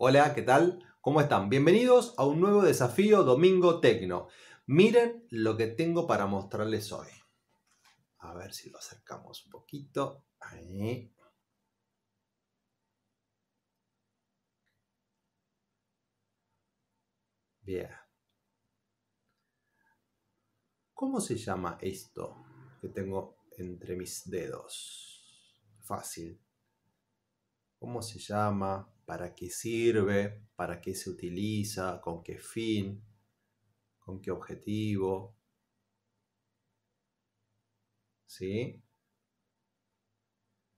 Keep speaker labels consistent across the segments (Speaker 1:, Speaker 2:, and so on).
Speaker 1: Hola, ¿qué tal? ¿Cómo están? Bienvenidos a un nuevo desafío Domingo Tecno. Miren lo que tengo para mostrarles hoy. A ver si lo acercamos un poquito. Ahí. Bien. ¿Cómo se llama esto que tengo entre mis dedos? Fácil. ¿Cómo se llama? para qué sirve, para qué se utiliza, con qué fin, con qué objetivo. ¿Sí?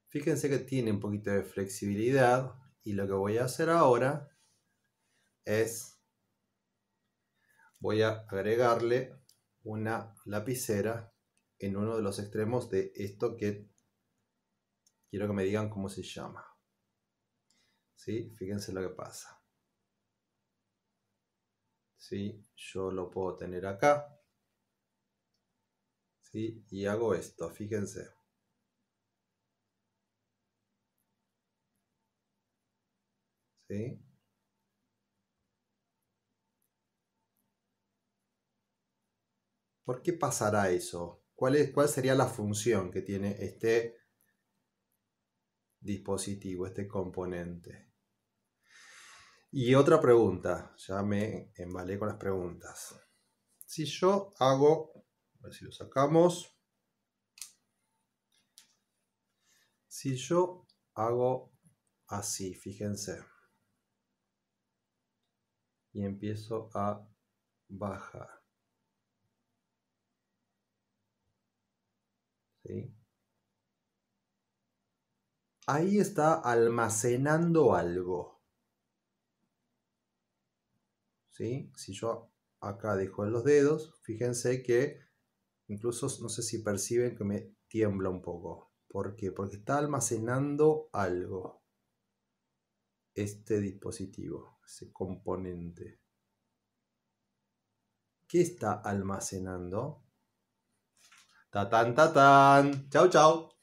Speaker 1: Fíjense que tiene un poquito de flexibilidad y lo que voy a hacer ahora es voy a agregarle una lapicera en uno de los extremos de esto que quiero que me digan cómo se llama. ¿Sí? Fíjense lo que pasa. ¿Sí? Yo lo puedo tener acá. ¿Sí? Y hago esto, fíjense. ¿Sí? ¿Por qué pasará eso? ¿Cuál, es, ¿Cuál sería la función que tiene este dispositivo, este componente? Y otra pregunta, ya me embalé con las preguntas. Si yo hago, a ver si lo sacamos. Si yo hago así, fíjense. Y empiezo a bajar. ¿Sí? Ahí está almacenando algo. Si yo acá dejo en los dedos, fíjense que incluso no sé si perciben que me tiembla un poco. ¿Por qué? Porque está almacenando algo. Este dispositivo, ese componente. ¿Qué está almacenando? Ta tan ta tan. Chao chao.